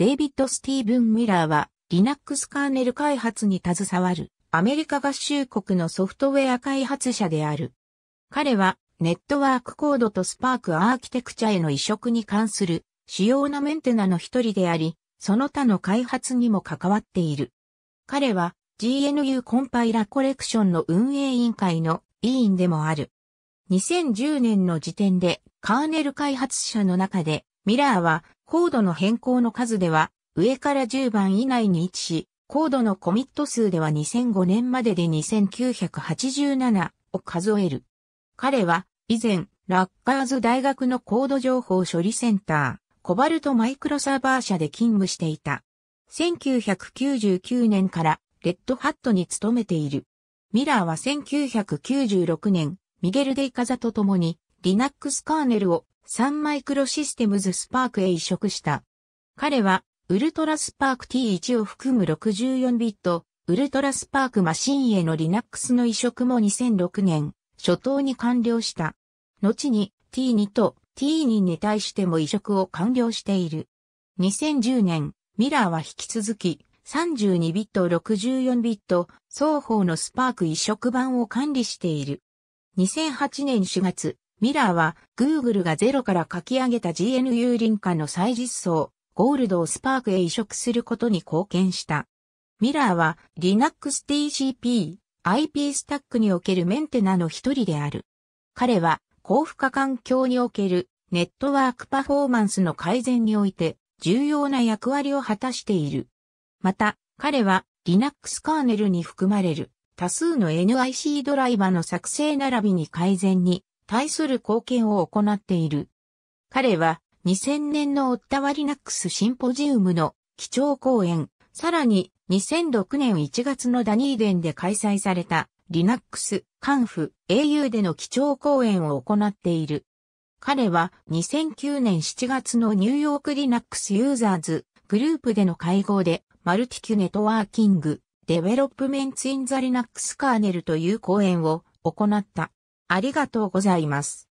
デイビッド・スティーブン・ミラーは、Linux カーネル開発に携わる、アメリカ合衆国のソフトウェア開発者である。彼は、ネットワークコードとスパークアーキテクチャへの移植に関する、主要なメンテナの一人であり、その他の開発にも関わっている。彼は、GNU コンパイラコレクションの運営委員会の委員でもある。2010年の時点でカーネル開発者の中でミラーは、コードの変更の数では、上から10番以内に位置し、コードのコミット数では2005年までで2987を数える。彼は、以前、ラッカーズ大学のコード情報処理センター、コバルトマイクロサーバー社で勤務していた。1999年から、レッドハットに勤めている。ミラーは1996年、ミゲル・デイカザと共に、リナックスカーネルをサンマイクロシステムズスパークへ移植した。彼は、ウルトラスパーク T1 を含む64ビット、ウルトラスパークマシンへの Linux の移植も2006年、初頭に完了した。後に T2 と T2 に対しても移植を完了している。2010年、ミラーは引き続き、32ビット64ビット双方のスパーク移植版を管理している。2008年4月、ミラーは、Google がゼロから書き上げた GNU 林間の再実装、ゴールドをスパークへ移植することに貢献した。ミラーは、Linux TCP、IP スタックにおけるメンテナの一人である。彼は、高負荷環境におけるネットワークパフォーマンスの改善において重要な役割を果たしている。また、彼は Linux カーネルに含まれる多数の NIC ドライバの作成並びに改善に対する貢献を行っている。彼は2000年のオッタワリナックスシンポジウムの基調講演、さらに2006年1月のダニーデンで開催されたリナックス、カンフ、au での基調講演を行っている。彼は2009年7月のニューヨークリナックスユーザーズグループでの会合でマルティキュネットワーキング、デベロップメンツインザリナックスカーネルという講演を行った。ありがとうございます。